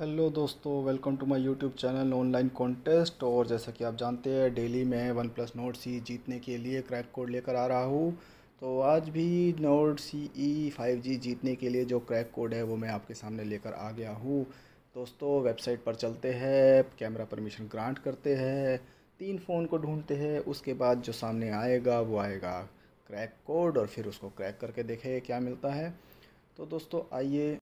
hello दोस्तों welcome to my YouTube channel online contest और जैसा कि आप जानते हैं डेली मैं वन प्लस नोट सी जीतने के लिए क्रैक कोड लेकर आ रहा हूँ तो आज भी नोट सी ई फाइव जी जीतने के लिए जो क्रैक कोड है वो मैं आपके सामने लेकर आ गया हूँ दोस्तों वेबसाइट पर चलते हैं कैमरा परमिशन ग्रांट करते हैं तीन फ़ोन को ढूंढते हैं उसके बाद जो सामने आएगा वो आएगा क्रैक कोड और फिर उसको क्रैक करके देखें क्या मिलता है तो दोस्तों आइए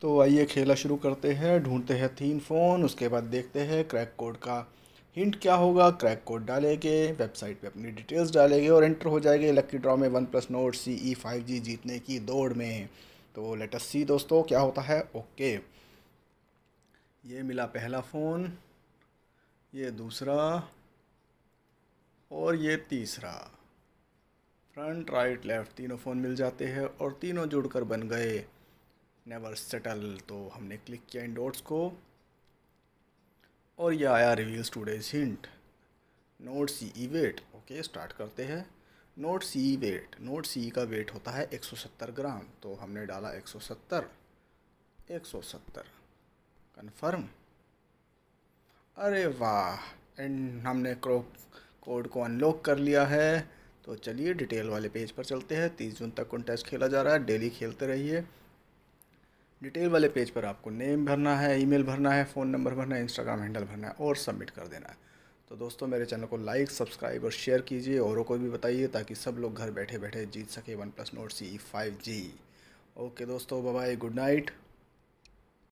तो आइए खेला शुरू करते हैं ढूंढते हैं तीन फ़ोन उसके बाद देखते हैं क्रैक कोड का हिंट क्या होगा क्रैक कोड डालेंगे वेबसाइट पे अपनी डिटेल्स डालेंगे और एंटर हो जाएंगे लकी ड्रॉ में one plus Nord C E e five G जीतने की दौड़ में तो लेटस सी दोस्तों क्या होता है ओके ये मिला पहला फ़ोन ये दूसरा और ये तीसरा फ्रंट राइट लेफ़्ट तीनों फ़ोन मिल जाते हैं और तीनों जुड़कर बन गए नेवर सेटल तो हमने क्लिक किया इन नोट्स को और यह आया reveals today's hint Nord C E weight okay start करते हैं Nord C E weight Nord C का वेट होता है 170 ग्राम तो हमने डाला 170 170 कन्फर्म अरे वाह एंड हमने कोड को अनलॉक कर लिया है तो चलिए डिटेल वाले पेज पर चलते हैं तीस जून तक कॉन्टेस्ट खेला जा रहा है डेली खेलते रहिए डिटेल वाले पेज पर आपको नेम भरना है ईमेल भरना है फ़ोन नंबर भरना है इंस्टाग्राम हैंडल भरना है और सबमिट कर देना है तो दोस्तों मेरे चैनल को लाइक सब्सक्राइब और शेयर कीजिए औरों को भी बताइए ताकि सब लोग घर बैठे बैठे जीत सके one plus Nord C five G okay दोस्तों बाय गुड नाइट